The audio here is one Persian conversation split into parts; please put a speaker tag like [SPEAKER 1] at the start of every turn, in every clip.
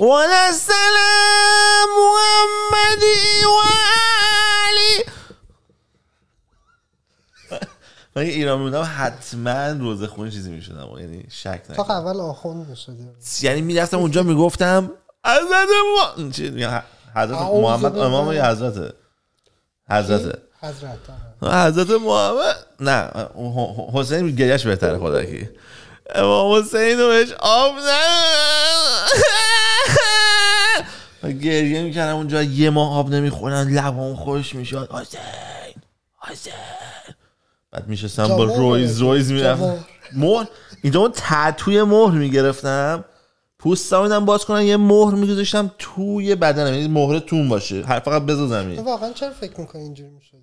[SPEAKER 1] ولا سلام و علی
[SPEAKER 2] من ایران بودم حتما روزه خون چیزی میشدم یعنی شک نکن
[SPEAKER 1] تا اول آخوند میشدی
[SPEAKER 2] یعنی میرفتم اونجا میگفتم
[SPEAKER 1] حضرت
[SPEAKER 2] ما حضرت محمد امام یا حضرته حضرته حضرت حضرت محمد نه حسین گریش بهتره خدا کی امام حسین رو بهش آب نه گریه میکردم اونجا یه ماه آب نمیخورن لبام خوش میشد آزین آزین بعد میشستم با رویز رویز میرفتم مهر اینجا من تتوی مهر میگرفتم پوست سامیدم باز کنن یه مهر میگذاشتم توی بدنم یعنی مهره تون باشه هر فقط بزا زمین
[SPEAKER 1] واقعا چرا فکر میکنی اینجوری میشدی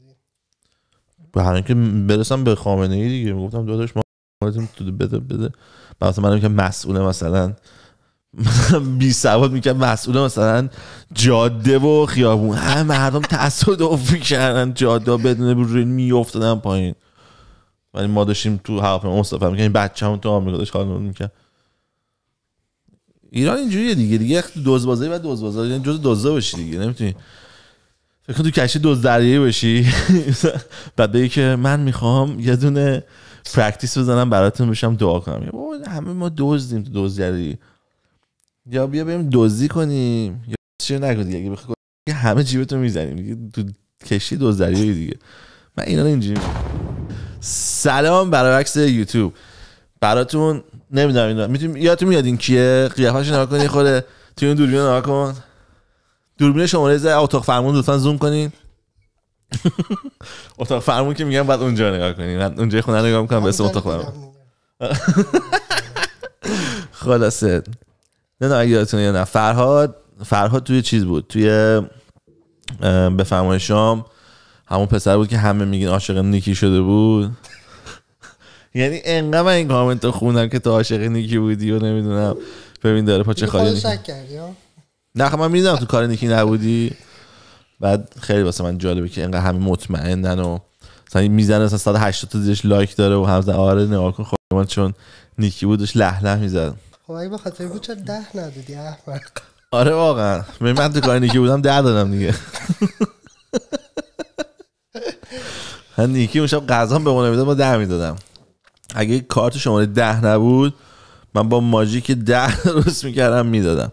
[SPEAKER 2] هر اینکه برسم به خامنه ای دیگه گفتم داداش ما بده بده مثلا من که مسئول مثلا بی سواد میکرد مسئول مثلا جاده و خیابون همه مردم تصادف کردن جاده بدون روی میافتادن پایین ولی ما داشتیم تو هواپیما مصطفی میکنیم این بچه همون تو آمریکا داشت میکرد ایران اینجوریه دیگه دیگه دوزبازی و دوزبازی یعنی جز دوزا باشی دیگه نمیتونی فکر کن تو کشی دوز دریایی باشی بعد بگی که من میخوام یه دونه پرکتیس بزنم براتون بشم دعا کنم بابا همه ما دوزدیم تو دوز دریایی یا بیا بریم دزدی کنیم یا چی نگو دیگه اگه که همه جیبتو میزنیم دیگه تو کشی دزدی دیگه من اینا اینجوری سلام برعکس یوتیوب براتون نمیدونم اینا میتونیم یادتون تو این کیه قیافش نگاه کنی خوره تو این دوربین نگاه کن دوربین شماره ز اتاق فرمون لطفا زوم کنین اتاق فرمون که میگم بعد اونجا نگاه کنین من اونجا خونه نگاه میکنم به اسم اتاق فرمون خلاصه نه یادتون یا نه فرهاد فرهاد توی چیز بود توی به شام همون پسر بود که همه میگین عاشق نیکی شده بود یعنی انقدر من این کامنت خوندم که تو عاشق نیکی بودی و نمیدونم ببین داره پاچه خالی شک کردی نه خب من میدونم تو کار نیکی نبودی بعد خیلی واسه من جالبه که انقدر همه مطمئنن و مثلا میزنه مثلا 180 تا دیش لایک داره و همزمان آره نگاه کن خب، من چون نیکی بودش لح لح
[SPEAKER 1] خب اگه بخاطر بود چرا ده ندادی احمق
[SPEAKER 2] آره واقعا من تو کار بودم ده دادم دیگه من نیکی اون شب غذا به من میداد ما ده میدادم اگه کارت شماره ده نبود من با ماجیک ده درست میکردم میدادم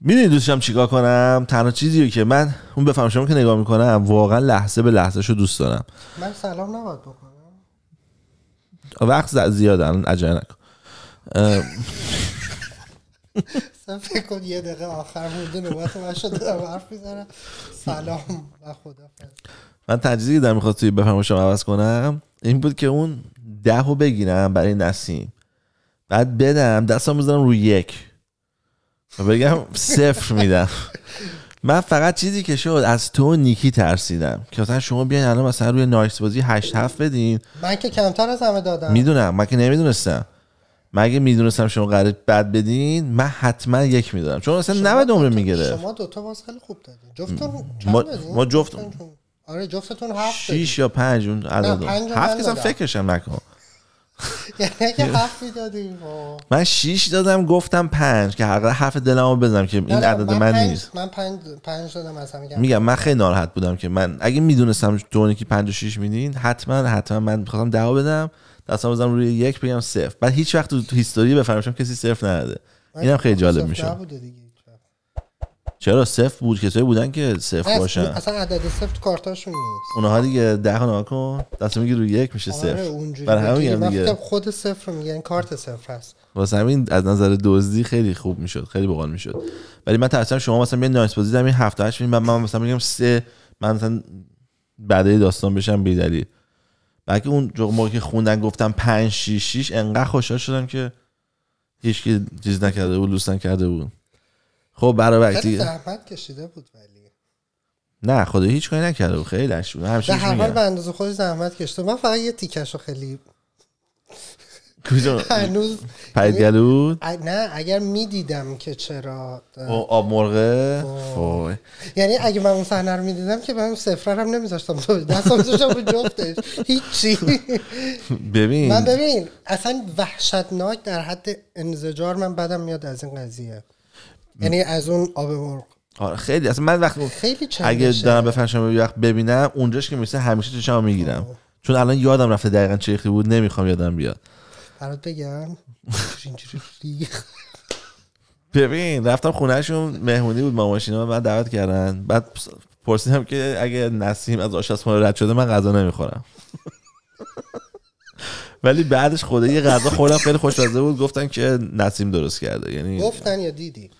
[SPEAKER 2] میدونی دوستشم چیکار کنم تنها چیزیه که من اون بفهم شما که نگاه میکنم واقعا لحظه به لحظه شو دوست دارم
[SPEAKER 1] من سلام نباید بکنم
[SPEAKER 2] وقت زیاد الان عجله نکن
[SPEAKER 1] فکر کن یه دقیقه آخر مونده نوبت من شد دارم حرف میزنم سلام و خدا
[SPEAKER 2] من تجزیه که در میخواد توی بفرمایشم عوض کنم این بود که اون ده رو بگیرم برای نسیم بعد بدم دستم بزنم روی یک و بگم صفر میدم من فقط چیزی که شد از تو نیکی ترسیدم که مثلا شما بیاین الان مثلا روی نایس بازی 8 7 بدین
[SPEAKER 1] من که کمتر از همه دادم
[SPEAKER 2] میدونم من که نمیدونستم مگه میدونستم شما قرار بد بدین من حتما یک میدادم چون اصلا 90 نمره میگیره
[SPEAKER 1] شما دو تا باز خیلی خوب دادین جفتتون ما, ما جفت آره جفتتون هفت شیش
[SPEAKER 2] یا پنج اون عدد هفت که فکرشم نکن
[SPEAKER 1] یعنی اگه هفت میدادیم خب.
[SPEAKER 2] من شیش دادم گفتم پنج که حقا هفت دلمو بزنم که این عدد من نیست
[SPEAKER 1] من پنج, پنج دادم از میگم میگم
[SPEAKER 2] من خیلی ناراحت بودم که من اگه میدونستم تو که 5 و 6 میدین حتما حتما من میخواستم دعا بدم دستم بزنم روی یک بگم صفر بعد هیچ وقت تو هیستوری بفرمایشم کسی صفر نداده
[SPEAKER 1] اینم خیلی جالب میشه
[SPEAKER 2] چرا صفر بود کسایی بودن که صفر باشن اصلا
[SPEAKER 1] عدد صفر تو کارتاشون نیست
[SPEAKER 2] اونها دیگه ده ها کن دست میگی روی یک میشه آره، صفر برای همین میگم دیگه
[SPEAKER 1] خود صفر رو میگن کارت صفر هست
[SPEAKER 2] واسه همین از نظر دزدی خیلی خوب میشد خیلی باحال میشد ولی من ترسیدم شما مثلا یه نایس بازی زمین 7 8 من من مثلا میگم سه من مثلا بعدی داستان بشم بی دلیل و اگه اون موقع که خوندن گفتم 5 6 6 انقدر خوشحال شدم که هیچ کی چیز نکرده بود دوست کرده بود خب برای وقتی
[SPEAKER 1] زحمت کشیده بود ولی
[SPEAKER 2] نه خدا هیچ کاری نکرده بود خیلی دشت بود همیشه به
[SPEAKER 1] اندازه خودش زحمت کشته من فقط یه تیکش رو خیلی
[SPEAKER 2] هنوز پرید یعنی گلود
[SPEAKER 1] نه اگر میدیدم که چرا
[SPEAKER 2] آب مرغه
[SPEAKER 1] یعنی اگه من اون صحنه رو میدیدم که من سفره هم نمیذاشتم دستم میذاشتم رو جفتش هیچی
[SPEAKER 2] ببین من
[SPEAKER 1] ببین اصلا وحشتناک در حد انزجار من بدم میاد از این قضیه یعنی از اون آب مرغ
[SPEAKER 2] آره خیلی اصلا من وقتی خیلی اگه دارم به یه وقت ببینم اونجاش که میشه همیشه چشم میگیرم چون الان یادم رفته دقیقا چه بود نمیخوام یادم بیاد
[SPEAKER 1] برات بگم
[SPEAKER 2] ببین رفتم خونهشون مهمونی بود ماماشینا من دعوت کردن بعد پرسیدم که اگه نسیم از آشپزخونه رد شده من غذا نمیخورم ولی بعدش خود یه غذا خوردم خیلی خوشمزه بود گفتن که نسیم درست کرده یعنی
[SPEAKER 1] گفتن یا دیدی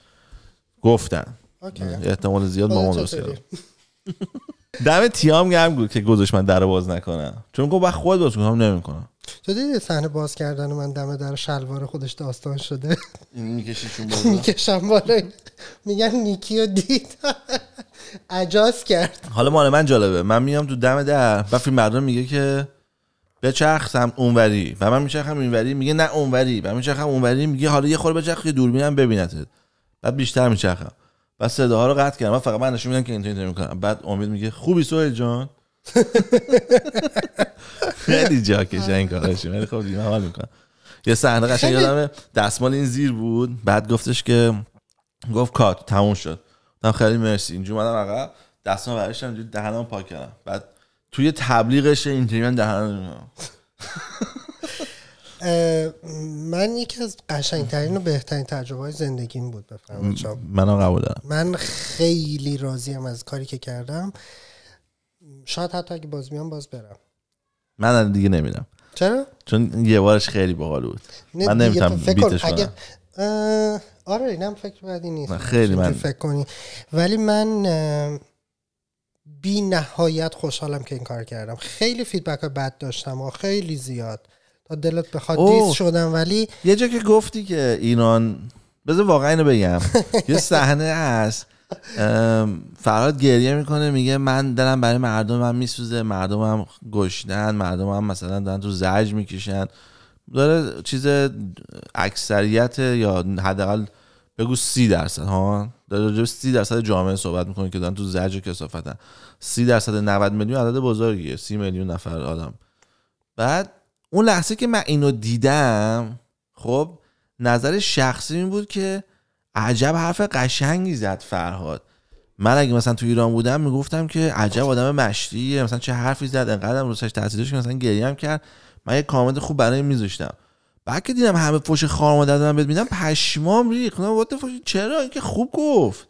[SPEAKER 2] گفتن احتمال زیاد مامان درست کرده دم تیام گرم که گذاشت من در باز نکنم چون گفت خود باز کنم نمیکنم
[SPEAKER 1] تو دیدی صحنه باز کردن من دم در شلوار خودش داستان شده
[SPEAKER 2] میکشی چون بالا
[SPEAKER 1] میکشم میگن نیکی رو دید اجاز کرد
[SPEAKER 2] حالا مال من جالبه من میام تو دم در و فیلم مردم میگه که بچرخم اونوری و من میچرخم اینوری میگه نه اونوری و من میچرخم اونوری میگه حالا یه خورده بچرخ دور دوربینم ببینتت بعد بیشتر میچرخم بعد صداها رو قطع کردم و فقط من نشون میدم که اینطوری میکنم بعد امید میگه خوبی سوهل جان خیلی جاکش این کارش ولی خب دیگه حال میکنم یه صحنه قشنگ یادمه دستمال این زیر بود بعد گفتش که گفت کات تموم شد گفتم خیلی مرسی اینجا اومدم عقب دستمال برداشتم اینجوری دهنم پاک کردم بعد توی تبلیغش اینجوری من دهنم
[SPEAKER 1] من یکی از قشنگترین و بهترین تجربه های زندگیم بود بفرمایید منم قبول دارم من خیلی راضیم از کاری که کردم شاید حتی اگه باز میام باز برم
[SPEAKER 2] من دیگه نمیدم چرا چون یه بارش خیلی باحال بود من نمیتونم بیتش کنم
[SPEAKER 1] آره اینم فکر بدی نیست خیلی من فکر کنی ولی من بی نهایت خوشحالم که این کار کردم خیلی فیدبک ها بد داشتم و خیلی زیاد تا دلت بخواد دیس
[SPEAKER 2] شدم ولی یه جا که گفتی که ایران بذار واقعا اینو بگم یه صحنه هست فراد گریه میکنه میگه من دلم برای مردمم میسوزه مردمم گشنن مردمم مثلا دارن تو زرج میکشن داره چیز اکثریت یا حداقل بگو سی درصد ها داره جو سی درصد جامعه صحبت میکنه که دارن تو زرج و کسافتن سی درصد 90 میلیون عدد بزرگیه سی میلیون نفر آدم بعد اون لحظه که من اینو دیدم خب نظر شخصی این بود که عجب حرف قشنگی زد فرهاد من اگه مثلا تو ایران بودم میگفتم که عجب خب. آدم مشتیه مثلا چه حرفی زد انقدرم روزش تاثیر داشت که مثلا گریم کرد من یه کامنت خوب برای میذاشتم بعد که دیدم همه فوش خار اومد پشمام بهت میدم پشمام
[SPEAKER 1] ریخت چرا اینکه خوب
[SPEAKER 2] گفت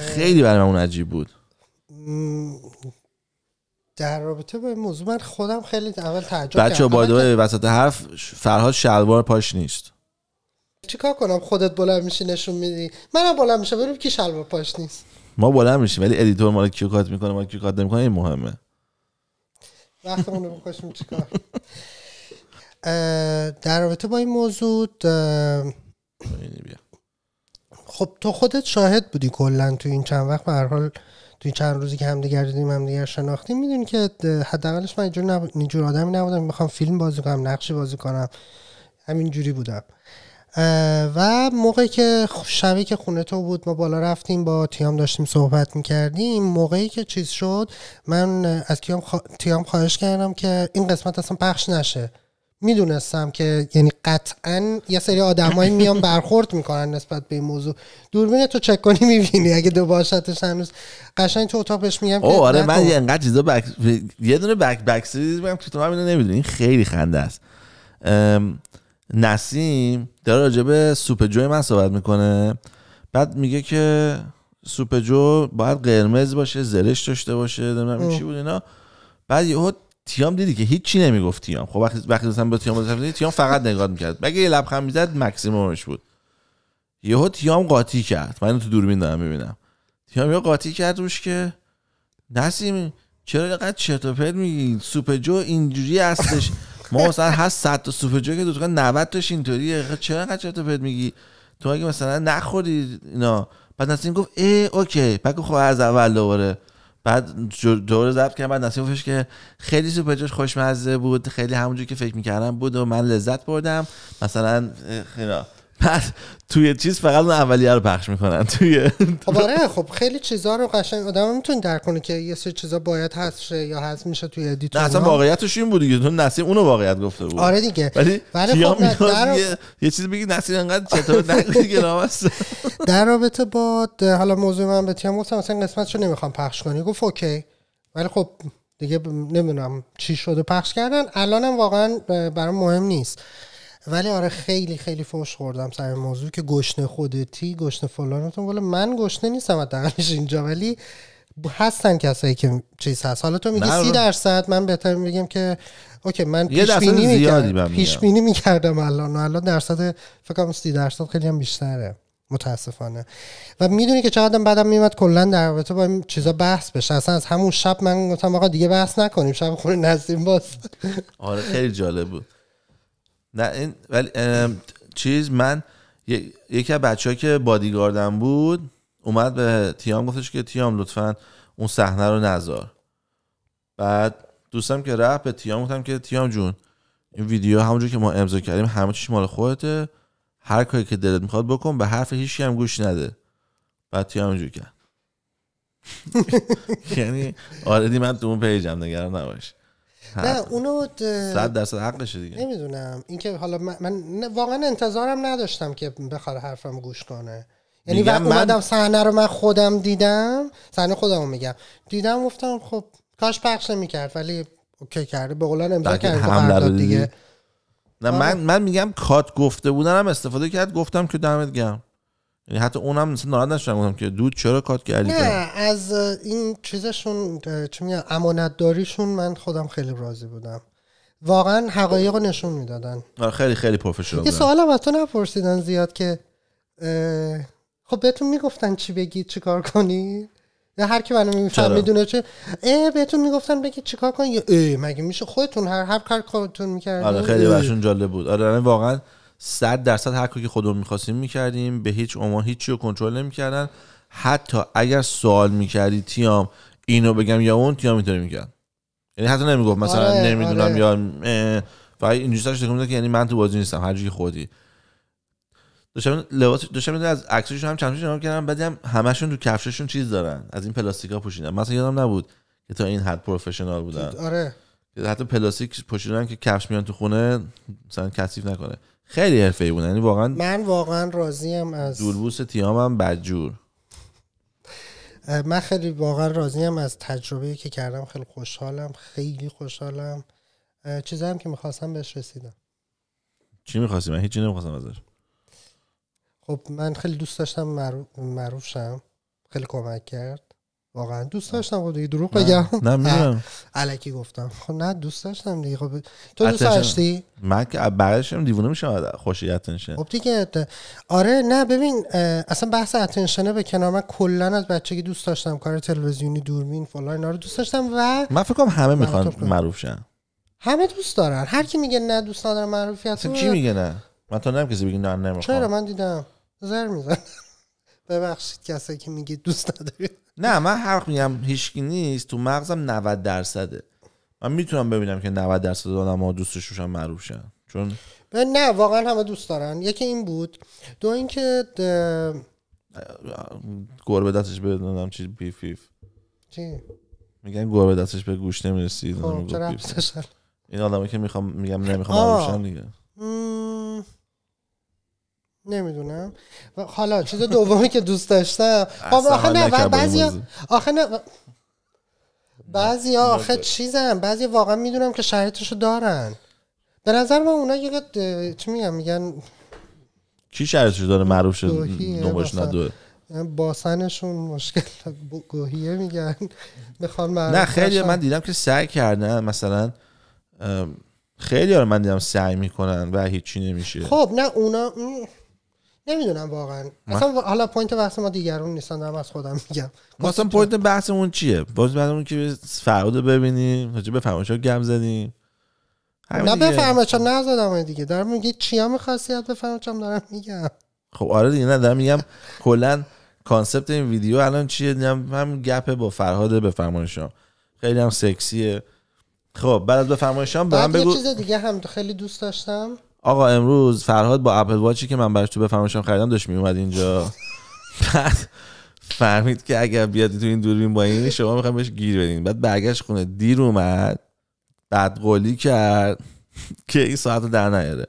[SPEAKER 2] خیلی برای من اون عجیب بود
[SPEAKER 1] در رابطه با موضوع من خودم خیلی اول تعجب کردم بچه با
[SPEAKER 2] وسط حرف فرهاد شلوار پاش نیست
[SPEAKER 1] چیکار کنم خودت بلند میشی نشون میدی منم بلند میشم ببینم کی شلوار پاش نیست
[SPEAKER 2] ما بلند میشیم ولی ادیتور ما رو کیو کات میکنه ما کیو کات نمیکنه این مهمه
[SPEAKER 1] وقتمون رو بکشیم چیکار در رابطه با این موضوع خب تو خودت شاهد بودی کلا تو این چند وقت به هر حال تو این چند روزی که همدیگر دیدیم همدیگر شناختیم میدونی که حداقلش من اینجور, نب... آدمی نبودم میخوام فیلم بازی کنم نقشی بازی کنم همینجوری بودم و موقعی که شبیه که خونه تو بود ما بالا رفتیم با تیام داشتیم صحبت میکردیم موقعی که چیز شد من از تیام, تیام خواهش کردم که این قسمت اصلا پخش نشه میدونستم که یعنی قطعا یه سری آدمایی میان برخورد میکنن نسبت به این موضوع دوربین تو چک کنی میبینی اگه دو باشتش هنوز قشنگ تو اتاق بهش میگم آره من یه
[SPEAKER 2] انقدر چیزا یه دونه بک بک که تو من خیلی خنده است نسیم داره راجبه سوپ جوی من صحبت میکنه بعد میگه که سوپ جو باید قرمز باشه زرش داشته باشه نمیدونم چی بود اینا بعد یهو تیام دیدی که هیچی نمیگفت تیام خب وقتی وقتی مثلا به تیام مزاحمت تیام فقط نگاه میکرد مگه یه لبخند میزد مکسیمومش بود یهو تیام قاطی کرد من تو دوربین دارم میبینم تیام یه قاطی کرد روش که نسیم چرا اینقدر چرت و پرت میگی سوپ جو اینجوری هستش ما مثلا هست 100 تا جو که دو 90 تاش اینطوریه چرا انقدر تو بهت میگی تو اگه مثلا نخوری اینا بعد نسیم گفت ای اوکی پک خب از اول دوباره بعد دوره ضبط کردم بعد نسیم گفتش که خیلی جوش خوشمزه بود خیلی همونجور که فکر میکردم بود و من لذت بردم مثلا اینا پس توی چیز فقط اون اولیه رو پخش میکنن توی
[SPEAKER 1] خب آره خب خیلی چیزا رو قشنگ آدم میتونه درک کنه که یه سری چیزا باید هست یا هست میشه توی ادیت نه اصلا واقعیتش
[SPEAKER 2] این بود دیگه تو نسیم اونو واقعیت گفته بود آره دیگه ولی خب در... یه... یه چیزی بگی نسیم انقدر چطور که گناه است
[SPEAKER 1] در رابطه با حالا موضوع من به تیم گفتم مثلا قسمتشو نمیخوام پخش کنی گفت اوکی ولی خب دیگه نمیدونم چی شد پخش کردن الانم واقعا برام مهم نیست ولی آره خیلی خیلی فوش خوردم سر موضوع که گشنه خودتی گشنه فلانتون ولی من گشنه نیستم حداقلش اینجا ولی هستن کسایی که چیز هست حالا تو میگی سی آره. درصد من بهتر میگم که اوکی من پیش بینی میکردم پیش بینی میکردم الان و الان درصد فکر کنم درصد خیلی هم بیشتره متاسفانه و میدونی که چقدر بعدم میومد کلا در رابطه با این چیزا بحث بشه اصلا از همون شب من گفتم آقا دیگه بحث نکنیم شب خونه نزدیم باز
[SPEAKER 2] آره خیلی جالب بود نه این ولی چیز من یکی از بچه‌ها که بادیگاردم بود اومد به تیام گفتش که تیام لطفا اون صحنه رو نذار بعد دوستم که رفت به تیام گفتم که تیام جون این ویدیو همونجور که ما امضا کردیم همه چیش مال خودته هر کاری که دلت میخواد بکن به حرف هیچی هم گوش نده بعد تیام اونجور کرد یعنی آردی من تو اون پیجم نگران نباشه نه
[SPEAKER 1] اونو صد
[SPEAKER 2] درصد دیگه
[SPEAKER 1] نمیدونم اینکه حالا من, واقعا انتظارم نداشتم که بخواد حرفم گوش کنه
[SPEAKER 2] یعنی وقت اومدم
[SPEAKER 1] صحنه رو من خودم دیدم صحنه خودم میگم دیدم گفتم خب کاش پخش میکرد ولی اوکی کرده به قولن امضا کرد دیگه
[SPEAKER 2] نه من آره. من میگم کات گفته بودن استفاده کرد گفتم که دمت گم یعنی حتی اونم مثلا ناراحت نشدم گفتم که دود چرا کات کردی نه
[SPEAKER 1] از این چیزشون چی میگم امانت داریشون من خودم خیلی راضی بودم واقعا حقایق رو نشون میدادن
[SPEAKER 2] آره، خیلی خیلی پروفشنال یه سوال
[SPEAKER 1] از تو نپرسیدن زیاد که خب بهتون میگفتن چی بگید کار کنی نه هر کی منو میفهم میدونه چه بهتون میگفتن بگید چیکار کن یا مگه میشه خودتون هر هر کار کارتون آره خیلی
[SPEAKER 2] جالب بود آره یعنی واقعا 100 درصد هر کاری که خودمون میخواستیم میکردیم به هیچ اما هیچی رو کنترل نمیکردن حتی اگر سوال میکردی تیام اینو بگم یا اون تیام اینطوری میکرد یعنی حتی نمیگفت مثلا آره، نمیدونم آره. یا فقط اینجوری سرش تکون که یعنی من تو بازی نیستم هر خودی داشتم لباس داشتم از عکسش هم چند تا کردم بعد همشون تو کفششون چیز دارن از این پلاستیکا پوشیدن مثلا یادم نبود که تا این حد پروفشنال بودن آره حتی پلاستیک پوشیدن که کفش میان تو خونه مثلا کثیف نکنه خیلی حرفه‌ای بودن یعنی واقعا من
[SPEAKER 1] واقعا راضیم از
[SPEAKER 2] دولبوس تیامم بدجور
[SPEAKER 1] من خیلی واقعا راضیم از تجربه که کردم خیلی خوشحالم خیلی خوشحالم چیزی هم که میخواستم بهش رسیدم
[SPEAKER 2] چی میخواستی من هیچی نمیخواستم ازش
[SPEAKER 1] خب من خیلی دوست داشتم معروف شم خیلی کمک کرد واقعا دوست داشتم خب دیگه دروغ بگم نه میدونم الکی گفتم خب نه دوست داشتم دیگه خب تو دوست داشتی
[SPEAKER 2] من که بعدش دیوونه میشم خوشی اتنشن خب
[SPEAKER 1] دیگه آره نه ببین اصلا بحث اتنشنه به کنار من کلا از بچگی دوست داشتم کار تلویزیونی دورمین فلان اینا رو دوست داشتم و
[SPEAKER 2] من فکر کنم همه میخوان معروف شن
[SPEAKER 1] همه دوست دارن هر کی میگه نه دوست ندارم معروفیت چی کی میگه
[SPEAKER 2] نه من تا نمیگم کسی نه نمیخوام چرا
[SPEAKER 1] من دیدم زر میزنم ببخشید کسایی که میگی دوست نداری؟ نه من حرف
[SPEAKER 2] میگم هیچکی نیست تو مغزم 90 درصده من میتونم ببینم که 90 درصد آدم ها دوستش روشن معروف شن چون
[SPEAKER 1] نه واقعا همه دوست دارن یکی این بود دو اینکه
[SPEAKER 2] گربه دستش به نمیدونم چی بیفیف چی میگن گربه دستش به گوش نمیرسی خب، این آدمایی که میخوام میگم نمیخوام معروف دیگه
[SPEAKER 1] نمیدونم حالا چیز دومی که دوست داشتم آخه نه بعضی آخه نه بعضی آخه چیزن بعضی واقعا میدونم که شرایطشو دارن به نظر من اونا یه چی میگن
[SPEAKER 2] کی شرایطشو داره معروف شد نمبرش ندوه
[SPEAKER 1] باسنشون مشکل گوهیه میگن میخوان نه خیلی من
[SPEAKER 2] دیدم که سعی کردن مثلا خیلی آره من دیدم سعی میکنن و هیچی نمیشه
[SPEAKER 1] خب نه اونا نمیدونم واقعا اصلا حالا پوینت بحث ما دیگرون نیستن دارم از خودم میگم مثلا اصلا پوینت
[SPEAKER 2] بحثمون چیه باز اون که فرهاد رو ببینیم راجع به فرمایشا گم زدیم نه به فرمایشا
[SPEAKER 1] نزدم دیگه دارم چی چیا می‌خواستی به فرمایشام دارم میگم
[SPEAKER 2] خب آره دیگه نه دارم میگم کلا کانسپت این ویدیو الان چیه هم گپ با فرهاد بفرمایشام خیلی هم سکسیه خب بعد از به هم بگو چیز
[SPEAKER 1] دیگه هم خیلی دوست داشتم
[SPEAKER 2] آقا امروز فرهاد با اپل واچی که من براش تو بفرمایشم خریدم داشت میومد اینجا بعد فهمید که اگر بیاد تو این دوربین با این شما میخوام بهش گیر بدین بعد برگشت خونه دیر اومد بدقولی کرد که این ساعت رو در نیاره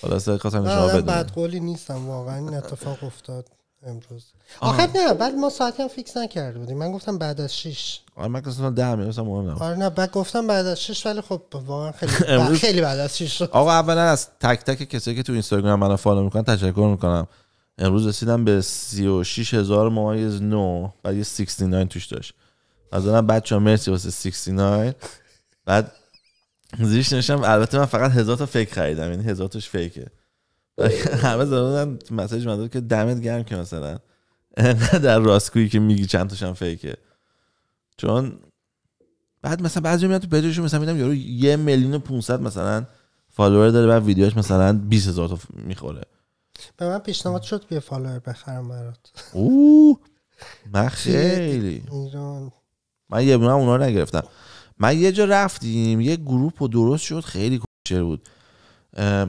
[SPEAKER 2] خلاصه خواستم شما بدونم
[SPEAKER 1] بدقولی نیستم واقعا این اتفاق افتاد امروز آخر نه بعد ما ساعتی هم فیکس نکرده بودیم من گفتم بعد از 6
[SPEAKER 2] آره من گفتم 10 میرسم مهم نبود
[SPEAKER 1] آره نه بعد گفتم بعد از 6 ولی خب واقعا خیلی امروز... خیلی بعد از 6 شد
[SPEAKER 2] آقا اولا از تک تک کسایی که تو اینستاگرام منو فالو میکنن تشکر میکنم امروز رسیدم به 36000 ممیز 9 بعد یه 69 توش داشت از اونم بچا مرسی واسه 69 بعد زیرش نشم البته من فقط هزار تا فیک خریدم یعنی هزار تاش فیکه همه زدن مسیج من که دمت گرم که مثلا در راستگویی که میگی چند تاشم فیکه چون بعد مثلا بعضی میاد تو پیجش مثلا میدم یارو یه میلیون و 500 مثلا فالوور داره بعد ویدیوش مثلا 20000 تا میخوره
[SPEAKER 1] به من پیشنهاد شد بیا فالوور بخرم برات
[SPEAKER 2] او من خیلی من یه بونم اونا رو نگرفتم من یه جا رفتیم یه گروپ و درست شد خیلی کوچر بود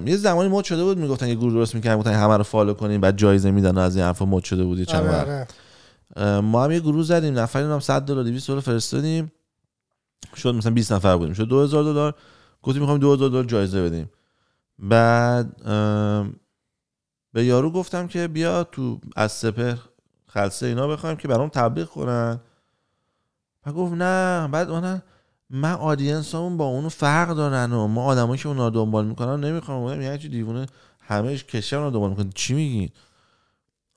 [SPEAKER 2] یه زمانی مود شده بود میگفتن یه گروه درست میکنن گفتن همه رو فالو کنیم بعد جایزه میدن از این حرفا مود شده بود چند آره, آره. ما هم یه گروه زدیم نفرین هم 100 دلار 200 دلار فرستادیم شد مثلا 20 نفر بودیم شد 2000 دلار گفتیم میخوایم 2000 دلار جایزه بدیم بعد به یارو گفتم که بیا تو از سپر خلصه اینا بخوایم که برام تبلیغ کنن و گفت نه بعد نه من آدینس همون با اونو فرق دارن و ما آدمایی که اونا دنبال میکنن نمیخوام بودم یه چی دیوونه همهش کشه رو دنبال میکنن چی میگین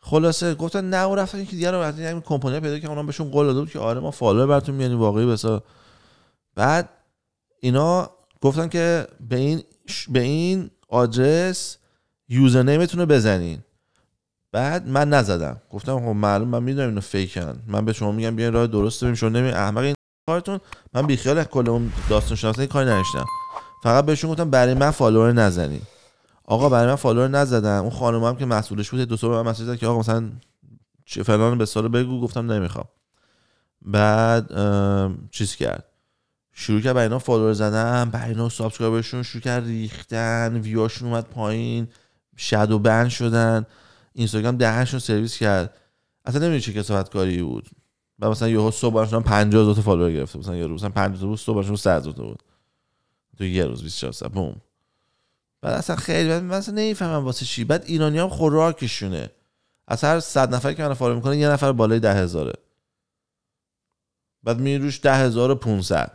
[SPEAKER 2] خلاصه گفتن نه و رفتن که دیگه رو وقتی همین کمپانی پیدا که اونم بهشون قول داده بود که آره ما فالوور براتون میانی واقعی بسا بعد اینا گفتن که به این به این آدرس یوزر رو بزنین بعد من نزدم گفتم خب معلوم من میدونم اینو فیکن من به شما میگم بیاین راه درست ببینیم شما نمی احمق کارتون من بیخیال کل اون داستان شناسی کاری نداشتم فقط بهشون گفتم برای من فالوور نزنید آقا برای من فالوور نزدن اون خانم هم که مسئولش بود دو سه من مسئول که آقا مثلا فلان به سال بگو گفتم نمیخوام بعد چیز کرد شروع کرد برای اینا فالوور زدن برای اینا سابسکرایبرشون شروع کرد ریختن ویواشون اومد پایین و بند شدن اینستاگرام دهنشون سرویس کرد اصلا نمیدونی چه کسافت کاری بود و مثلا یهو صبح شدم 50 تا فالوور گرفته مثلا یه روز مثلا 50 بود صبح شدم 100 تا بود تو یه روز 24 ساعت بوم بعد اصلا خیلی بعد مثلا نمیفهمم واسه چی بعد ایرانی هم خوراکشونه از هر 100 نفر که من فالو میکنه یه نفر بالای 10000 بعد میری روش 10500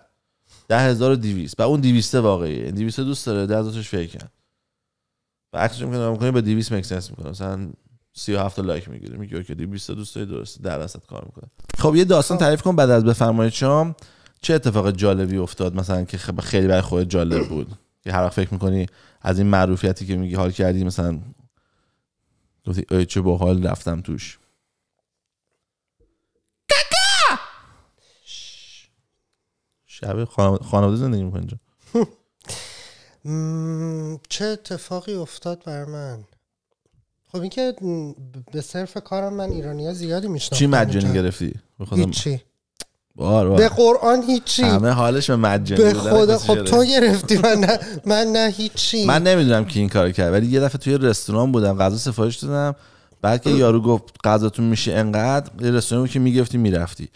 [SPEAKER 2] 10200 بعد اون 200 واقعیه 200 یعنی دوست داره 10000 فکر کن و عکسش میکنه میکنه به 200 مکسنس میکنه مثلا 37 هفت لایک میگیره میگه اوکی 200 دوست داری درست در کار میکنه خب یه داستان تعریف کن بعد از بفرمایید شام چه اتفاق جالبی افتاد مثلا که خب خیلی برای خود جالب بود که هر وقت فکر میکنی از این معروفیتی که میگی حال کردی مثلا گفتی چه باحال رفتم توش شب خانواده زندگی میکنی
[SPEAKER 1] چه اتفاقی افتاد بر من خب اینکه به صرف کارم من ایرانی ها زیادی میشناسم چی مجانی
[SPEAKER 2] گرفتی هیچی بار بار. به قرآن هیچی همه حالش به مجانی به خدا خب تو گرفتی
[SPEAKER 1] من نه من نه هیچی من
[SPEAKER 2] نمیدونم که این کار کرد ولی یه دفعه توی رستوران بودم غذا سفارش دادم بعد که یارو گفت غذاتون میشه انقدر یه رستورانی که میگفتی میرفتی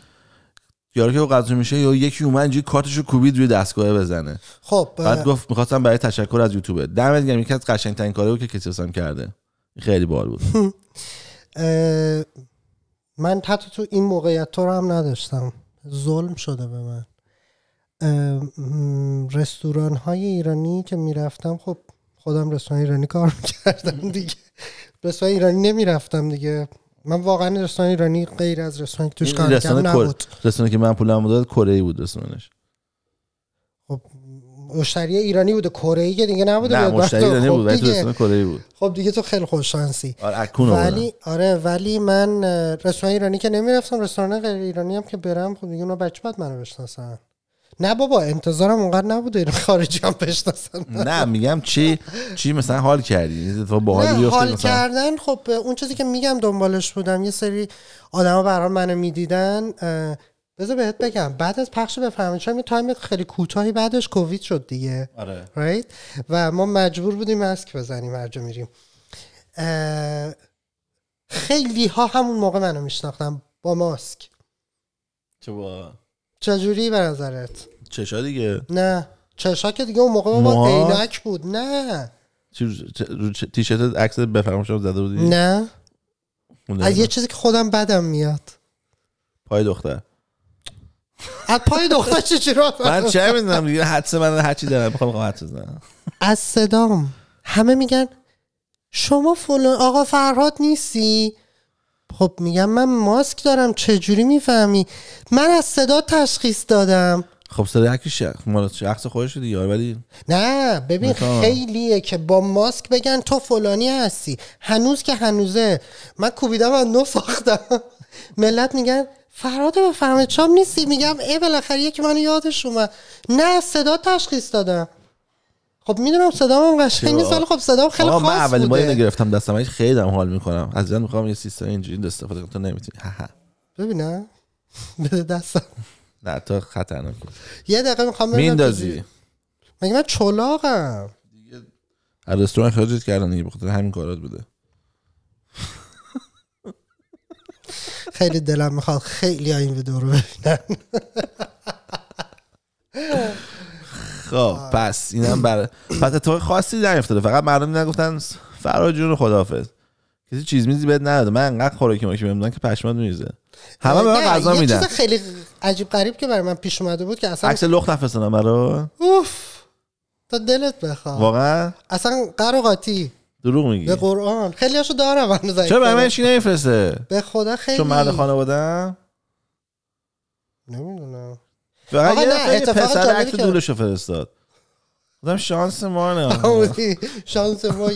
[SPEAKER 2] یارو که قضا میشه یا یکی اومد اینجوری کارتشو کوبید روی دستگاه بزنه خب بعد گفت میخواستم برای تشکر از یوتیوبه دمت گرم یکی از قشنگترین کارهایی که واسم کرده خیلی بار بود
[SPEAKER 1] من حتی تو این موقعیت تو رو هم نداشتم ظلم شده به من رستوران های ایرانی که میرفتم خب خودم رستوران ایرانی کار میکردم دیگه رستوران ایرانی نمیرفتم دیگه من واقعا رستوران ایرانی غیر از رستورانی که توش کار کردم نبود
[SPEAKER 2] رستورانی که من پولم داد کره ای بود رستورانش
[SPEAKER 1] مشتری ایرانی بوده کره ای دیگه نبوده نه مشتری ایرانی بود خب ولی خب بود خب دیگه تو خیلی خوش شانسی
[SPEAKER 2] آره ولی
[SPEAKER 1] آره ولی من رستوران ایرانی که نمیرفتم رستوران غیر ایرانی هم که برم خب دیگه اونا بچه بعد منو بشناسن نه بابا انتظارم اونقدر نبوده این خارجی هم بشناسن
[SPEAKER 2] نه میگم چی چی مثلا حال کردی تو با حال مثلا.
[SPEAKER 1] کردن خب اون چیزی که میگم دنبالش بودم یه سری آدما برام منو میدیدن بذار بهت بگم بعد از پخش بفهمید چون تایم خیلی کوتاهی بعدش کووید شد دیگه آره. و ما مجبور بودیم ماسک بزنیم هر جا میریم خیلی ها همون موقع منو میشناختم با ماسک با چجوری به نظرت
[SPEAKER 2] چشا دیگه
[SPEAKER 1] نه چشا که دیگه اون موقع با عینک بود نه
[SPEAKER 2] تیشرت عکس بفهمم شما زده بودی نه از یه
[SPEAKER 1] چیزی که خودم بدم میاد پای دختر از پای دختر چه چرا من
[SPEAKER 2] چه میدونم دیگه حدس من هر دارم میخوام حدس
[SPEAKER 1] از صدام همه میگن شما فلان آقا فرهاد نیستی خب میگم من ماسک دارم چجوری میفهمی من از صدا تشخیص دادم
[SPEAKER 2] خب صدا هرکی شخص خودش دیگه آره، ولی
[SPEAKER 1] نه ببین خیلیه که با ماسک بگن تو فلانی هستی هنوز که هنوزه من کوبیدم و نو ملت میگن فراد فهمه چام نیستی میگم ای بالاخره یکی منو یادش اومد نه صدا تشخیص دادم خب میدونم صدام قشنگ نیست ولی خب صدام خیلی خاص من اولین ماهی
[SPEAKER 2] گرفتم دستم خیلی دارم حال میکنم از جان میخوام یه سیستم اینجوری استفاده کنم تو نمیتونی
[SPEAKER 1] ببینم بده دستم
[SPEAKER 2] نه تو خطرناک یه دقیقه میخوام میندازی
[SPEAKER 1] مگه من چلاقم دیگه
[SPEAKER 2] از رستوران خرجت کردن دیگه بخاطر همین کارات بوده
[SPEAKER 1] خیلی دلم میخواد خیلی این ویدیو رو ببینن
[SPEAKER 2] خب پس اینم برای پس اتفاق خاصی نیفتاده فقط مردم نگفتن فراجون خدافظ کسی چیز میزی بهت نداده من انقدر خوراکی ماکی بهم که پشمات میزه همه به من غذا میدن چیز
[SPEAKER 1] خیلی عجیب غریب که برای من پیش اومده بود که اصلا عکس
[SPEAKER 2] لخت نفسنم برا
[SPEAKER 1] اوف تا دلت بخواد واقعا اصلا قرقاتی دروغ میگی به قرآن خیلی هاشو دارم چرا به من چی
[SPEAKER 2] نمیفرسته به خدا خیلی چون مرد بودم
[SPEAKER 1] نمیدونم
[SPEAKER 2] فقط یه پسر عکس دولشو فرستاد
[SPEAKER 1] بودم شانس ما نه شانس ما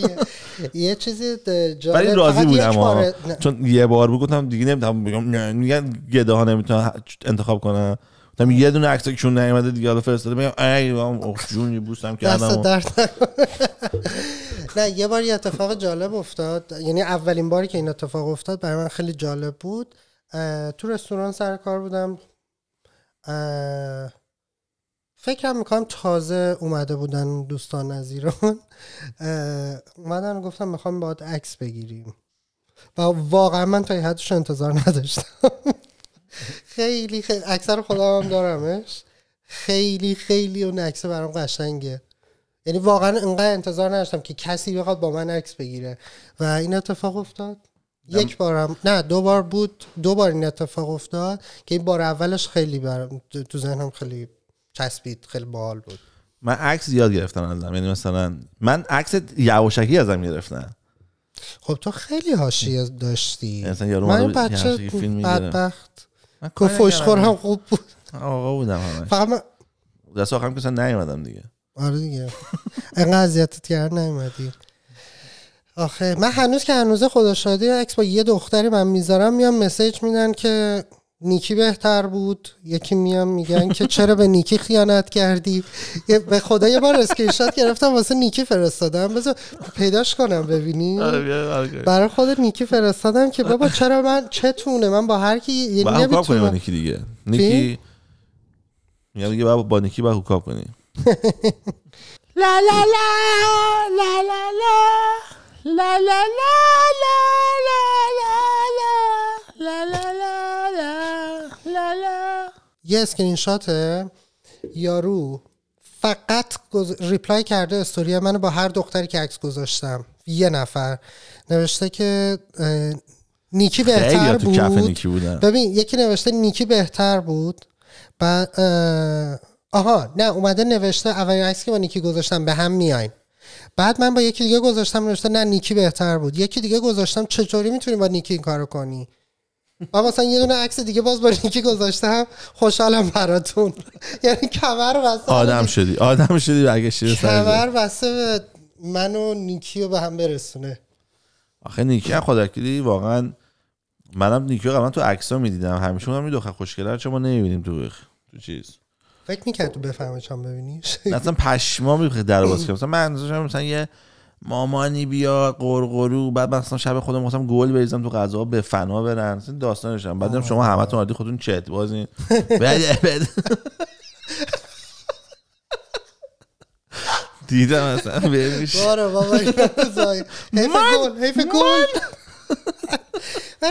[SPEAKER 1] یه چیزی جالب ولی راضی بودم
[SPEAKER 2] چون یه بار بگم دیگه نمیدونم بگم میگن گداها نمیتونن انتخاب کنن تام یه دونه عکسشون نیومده دیگه حالا فرستاده میگم ای جون بوستم کردم درد
[SPEAKER 1] نه یه بار یه اتفاق جالب افتاد یعنی اولین باری که این اتفاق افتاد برای من خیلی جالب بود تو رستوران سر کار بودم فکرم میکنم تازه اومده بودن دوستان از ایران اومدن گفتم میخوام باید عکس بگیریم و واقعا من تا حدش انتظار نداشتم خیلی خیلی اکثر خدا هم دارمش خیلی خیلی اون عکس برام قشنگه یعنی واقعا انقدر انتظار نداشتم که کسی بخواد با من عکس بگیره و این اتفاق افتاد دم. یک بارم نه دو بار بود دو بار این اتفاق افتاد که این بار اولش خیلی برام تو ذهنم خیلی چسبید خیلی باحال بود
[SPEAKER 2] من عکس زیاد گرفتم ازم یعنی مثلا من عکس یواشکی ازم گرفتم
[SPEAKER 1] خب تو خیلی حاشیه
[SPEAKER 2] داشتی مثلا یارو من بچه بدبخت
[SPEAKER 1] فشخور هم خوب بود
[SPEAKER 2] آقا بودم همش فقط من دست آخرم کسا نیومدم دیگه
[SPEAKER 1] آره دیگه اینقدر اذیتت کرد نیومدی آخه من هنوز که هنوز خدا شادی اکس با یه دختری من میذارم میام مسیج میدن که نیکی بهتر بود یکی میام میگن که چرا به نیکی خیانت کردی به خدا یه بار اسکرینشات گرفتم واسه نیکی فرستادم بذار پیداش کنم ببینی برای خود نیکی فرستادم که بابا چرا من چتونه من با هر کی یه
[SPEAKER 2] نیکی دیگه نیکی میگم دیگه بابا با نیکی با حکاب کنی لا لا لا لا لا لا لا لا لا لا
[SPEAKER 1] لا لا لا لا لا لا لا یه اسکرین یارو فقط ریپلای کرده استوری منو با هر دختری که عکس گذاشتم یه نفر نوشته که نیکی بهتر بود ببین یکی نوشته نیکی بهتر بود بعد آها نه اومده نوشته اولین عکس که با نیکی گذاشتم به هم میایم بعد من با یکی دیگه گذاشتم نوشته نه نیکی بهتر بود یکی دیگه گذاشتم چطوری میتونی با نیکی این کارو کنی و مثلا یه دونه عکس دیگه باز باری گذاشته هم خوشحالم براتون یعنی کمر بسته آدم
[SPEAKER 2] شدی آدم شدی برگشتی کمر
[SPEAKER 1] بسته من و نیکی رو به هم برسونه
[SPEAKER 2] آخه نیکی خودکیدی واقعا منم نیکی رو قبلا تو عکس ها میدیدم همیشه اونم میدوخه خوشگله چه ما نمیبینیم تو تو چیز
[SPEAKER 1] فکر میکرد تو بفهمه چم ببینیش
[SPEAKER 2] اصلا پشما میبخه در باز کنم مثلا من مثلا یه مامانی بیاد قرقرو بعد مثلا شب خودم گفتم گل بریزم تو غذا به فنا برن داستانشم بعد شما همتون عادی خودتون چت بازین دیدم اصلا بهش بارا بابا گل هیف گل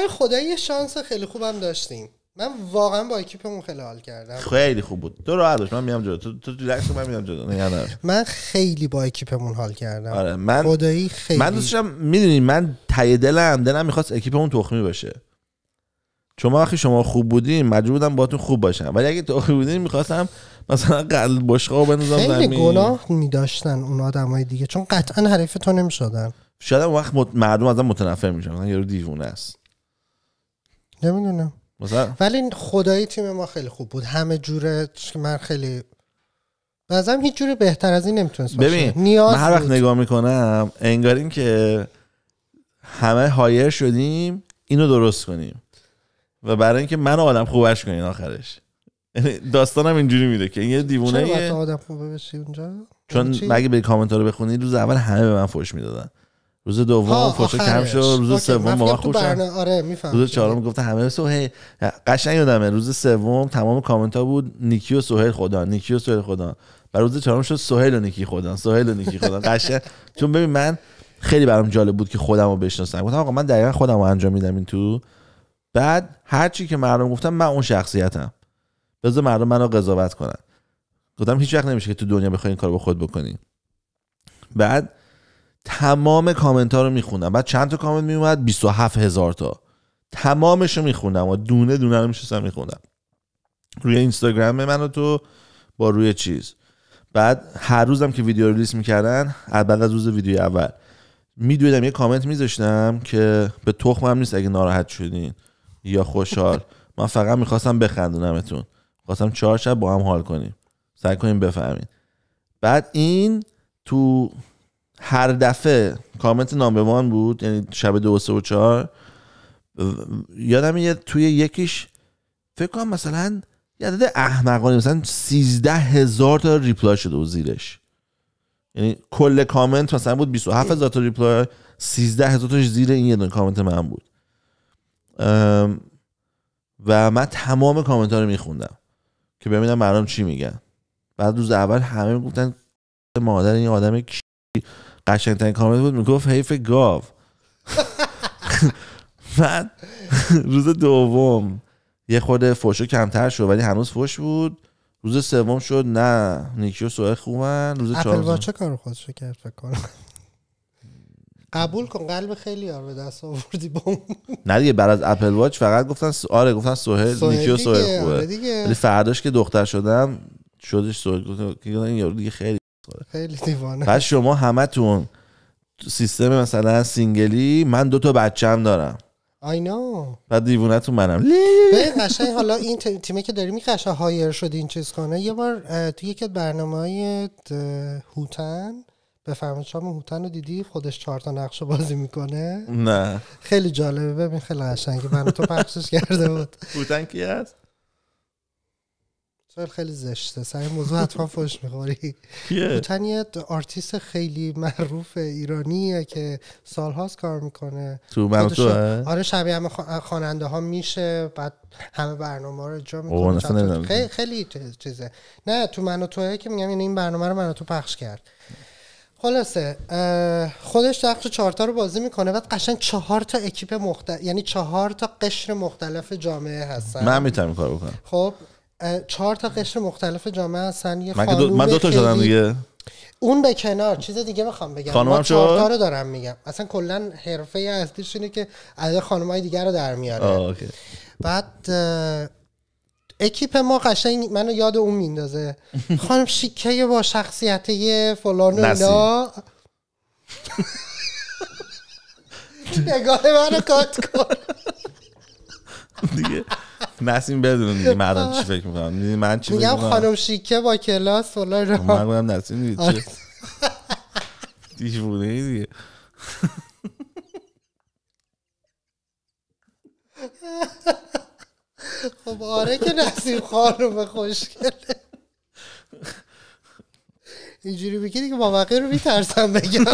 [SPEAKER 1] خدا یه شانس خیلی خوبم داشتیم من واقعا با اکیپمون خیلی حال کردم
[SPEAKER 2] خیلی خوب بود تو راحت باش من میام جدا تو تو ریلکس من میام جدا نه
[SPEAKER 1] من خیلی با اکیپمون حال کردم
[SPEAKER 2] آره من خدایی خیلی من دوستشم میدونی من تای دلم دلم میخواست اکیپمون تخمی باشه چون وقتی شما خوب بودین مجبور بودم باهاتون خوب باشم ولی اگه تو بودین میخواستم مثلا قلب بشقا بنازم زمین خیلی گناه
[SPEAKER 1] میداشتن اون آدمای دیگه چون قطعا حریف تو نمیشدن
[SPEAKER 2] شاید وقت مردم ازم متنفر میشن یارو دیوونه
[SPEAKER 1] است نمیدونم ولی این خدایی تیم ما خیلی خوب بود همه جوره من خیلی بازم هیچ جوری بهتر از این نمیتونست باشه ببین نیاز من هر وقت
[SPEAKER 2] نگاه میکنم انگاریم که همه هایر شدیم اینو درست کنیم و برای اینکه من آدم خوبش کنین آخرش یعنی داستانم اینجوری میده که این یه دیوونه چرا
[SPEAKER 1] آدم خوبه بشی اونجا چون یعنی مگه
[SPEAKER 2] به کامنت رو بخونی روز اول همه به من فوش میدادن روز دوم فوتو کم شد روز سوم ما آره روز چهارم گفت همه سوهی قشنگ یادمه روز سوم تمام کامنت ها بود نیکی و سهیل خدا نیکی و سهیل خدا و روز چهارم شد سهیل و نیکی خدا سهیل و نیکی خدا قشنگ چون ببین من خیلی برام جالب بود که خودم رو بشناسم گفتم آقا من دقیقا خودم رو انجام میدم این تو بعد هر چی که مردم گفتم من اون شخصیتم بذار مردم منو قضاوت کنن گفتم هیچ وقت نمیشه که تو دنیا بخوای این کارو با خود بکنی بعد تمام کامنت ها رو میخوندم بعد چند تا کامنت میومد 27 هزار تا تمامش رو میخوندم و دونه دونه رو میشستم میخوندم روی اینستاگرام من و تو با روی چیز بعد هر روزم که ویدیو ریلیس میکردن بعد از روز ویدیو اول میدویدم یه کامنت میذاشتم که به تخمم نیست اگه ناراحت شدین یا خوشحال من فقط میخواستم بخندونمتون خواستم چهار شب با هم حال کنیم سعی کنیم بفهمین بعد این تو هر دفعه کامنت نامبوان بود یعنی شب دو سه و چهار یادم یه توی یکیش فکر کنم مثلا یه عدد احمقانی مثلا سیزده هزار تا ریپلای شده و زیرش یعنی کل کامنت مثلا بود 27 هزار تا ریپلای 13 هزار تا زیر این یه کامنت من بود و من تمام کامنت ها رو میخوندم که ببینم مردم چی میگن بعد روز اول همه میگفتن مادر این آدم کی قشنگترین کامنت بود میگفت حیف گاو بعد روز دوم یه خود فوشو کمتر شد ولی هنوز فوش بود روز سوم شد نه نیکی و سوه خوبن روز چهارم چه
[SPEAKER 1] کار خودش کرد فکر قبول کن قلب خیلی یار به دست آوردی با اون
[SPEAKER 2] نه دیگه بعد از اپل واچ فقط گفتن آره گفتن سهیل نیکی و آره خوبه ولی فرداش که دختر شدم شدش سوه گفتن این یارو دیگه خیلی
[SPEAKER 1] خیلی دیوانه بعد
[SPEAKER 2] شما همتون تو سیستم مثلا سینگلی من دو تا بچم دارم
[SPEAKER 1] آینا
[SPEAKER 2] بعد دیوونه تو منم
[SPEAKER 1] به حالا این تیمی که داری میخشه هایر شد این چیز کنه یه بار تو یکی از برنامه های هوتن به شما هوتن رو دیدی خودش چهار تا رو بازی میکنه نه خیلی جالبه ببین خیلی قشنگه من تو پخشش کرده بود هوتن کی سوال خیلی زشته سر موضوع حتما فش میخوری بوتن یه آرتیست خیلی معروف ایرانیه که سالهاست کار میکنه تو من آره شبیه همه خواننده ها میشه بعد همه برنامه رو جا میکنه خیلی چیزه نه تو من که میگم یعنی این برنامه رو من تو پخش کرد خلاصه خودش نقش چهارتا رو بازی میکنه بعد قشن چهار تا اکیپ مختلف یعنی چهار تا قشر مختلف جامعه هستن من میتونم کار بکنم خب چهار تا قشر مختلف جامعه هستن یه من دو, من دو تا شدم دیگه اون به کنار چیز دیگه میخوام بگم خانم چهار رو دارم میگم اصلا کلا حرفه اصلیش اینه که خانم های دیگر رو در میاره بعد اکیپ ما قشنگ منو یاد اون میندازه خانم شیکه با شخصیت فلان و اینا نگاه رو کات کن
[SPEAKER 2] دیگه نسیم بدون دیگه مردم چی فکر میکنم من چی میگم خانم
[SPEAKER 1] شیکه با کلاس ولا را خب من گفتم
[SPEAKER 2] نسیم دیگه چی آره. ای دیگه
[SPEAKER 1] خب آره که نسیم خانم خوشگله اینجوری بگی دیگه بابقی رو میترسم بگم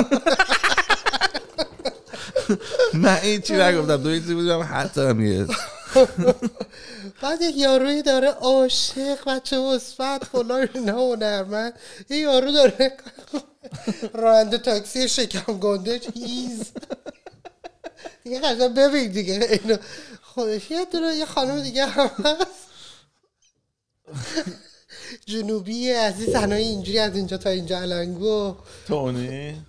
[SPEAKER 1] نه این چی نگفتم دو این
[SPEAKER 2] چی بودم حتی هم
[SPEAKER 1] بعد یک یاروی داره عاشق بچه مثبت فلان اینا هنرمند یه یارو داره راننده تاکسی شکم گنده چیز دیگه قشنگ ببین دیگه اینو خودش یه دونه خانم دیگه هم هست جنوبی عزیز تنهایی اینجوری از اینجا تا اینجا علنگو
[SPEAKER 2] تونی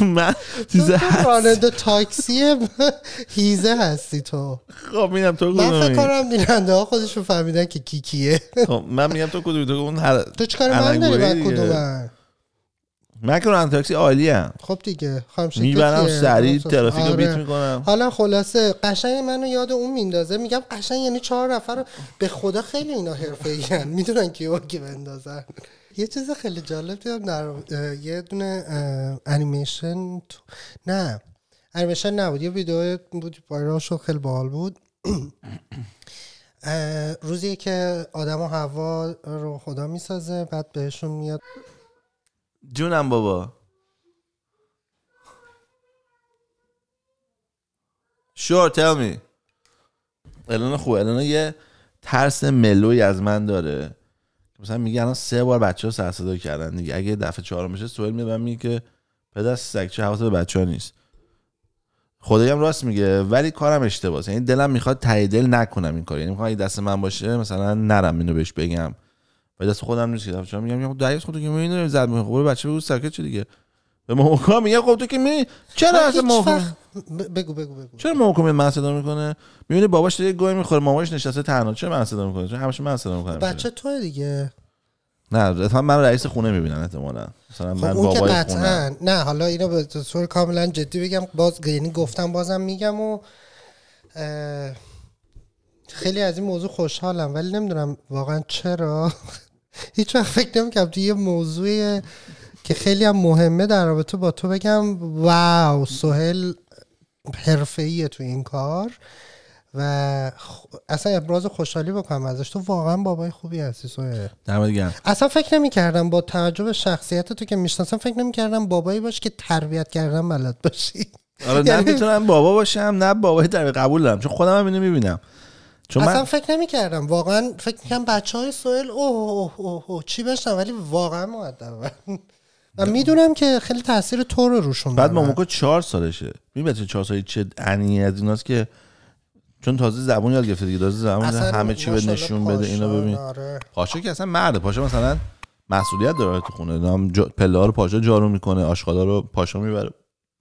[SPEAKER 1] من چیز راننده تاکسی هیزه هستی تو خب میدم تو من فکر کنم بیننده ها خودشون فهمیدن که کی کیه
[SPEAKER 2] خب، من میگم تو کدومی تو اون هر تو چیکار من داری من کدومم من که تاکسی عالی هم
[SPEAKER 1] خب دیگه میبنم میبرم سریع ترافیک رو آره. بیت میکنم حالا خلاصه قشنگ منو یاد اون میندازه میگم قشنگ یعنی چهار نفر به خدا خیلی اینا حرفه‌ای میدونن که کی بندازن یه چیز خیلی جالب دیدم در یه دونه انیمیشن نه انیمیشن نبود یه ویدیو بود وایرال شد خیلی باحال بود روزی که آدم و هوا رو خدا میسازه بعد بهشون میاد
[SPEAKER 2] جونم بابا شور تل می الان خوب الان یه ترس ملوی از من داره مثلا میگه الان سه بار بچه ها سر صدا کردن دیگه اگه دفعه چهارم بشه سوال میاد میگه که پدر چه حواسه به بچه ها نیست خدایی هم راست میگه ولی کارم اشتباهه یعنی دلم میخواد تای دل نکنم این کار یعنی میخوام دست من باشه مثلا نرم اینو بهش بگم و دست خودم نیست که دفعه میگم میگم خب دایس خودت که اینو زد میخوره خب بچه بگو ساکت چه دیگه به موموکا میگه خب تو که می چرا از موقع
[SPEAKER 1] بگو بگو بگو
[SPEAKER 2] چرا موقع میاد من میکنه میبینه باباش دیگه گوی میخوره مامانش نشسته تنها چرا من صدا میکنه چرا همش من صدا میکنه
[SPEAKER 1] بچه تو دیگه
[SPEAKER 2] نه مثلا من رئیس خونه میبینم احتمالا مثلا خب من بابای خونه
[SPEAKER 1] نه حالا اینو به طور کاملا جدی بگم باز یعنی گفتم بازم میگم و خیلی از این موضوع خوشحالم ولی نمیدونم واقعا چرا هیچ وقت فکر نمیکردم توی یه موضوع که خیلی هم مهمه در رابطه با تو بگم واو سهل حرفه‌ایه تو این کار و اصلا ابراز خوشحالی بکنم ازش تو واقعا بابای خوبی هستی سوه اصلا فکر نمی کردم با تعجب شخصیت تو که میشناسم فکر نمی کردم بابایی باش که تربیت کردن بلد باشی آره نه یعنی
[SPEAKER 2] میتونم بابا باشم نه بابای در قبول دارم چون خودم هم اینو میبینم اصلا
[SPEAKER 1] فکر نمی کردم واقعا فکر میکنم بچه های سوهل اوه اوه اوه چی بشن ولی واقعا مؤدبن و میدونم که خیلی تاثیر تو رو روشون بعد ماموکو
[SPEAKER 2] چهار سالشه میبینی چهار سالی چه انی از ایناست که چون تازه زبون یاد گرفته دیگه تازه زبون همه چی به نشون بده اینو ببین آره. پاشا که اصلا مرده پاشا مثلا مسئولیت داره تو خونه نام جا... پلا رو پاشا جارو میکنه آشغالا رو پاشا میبره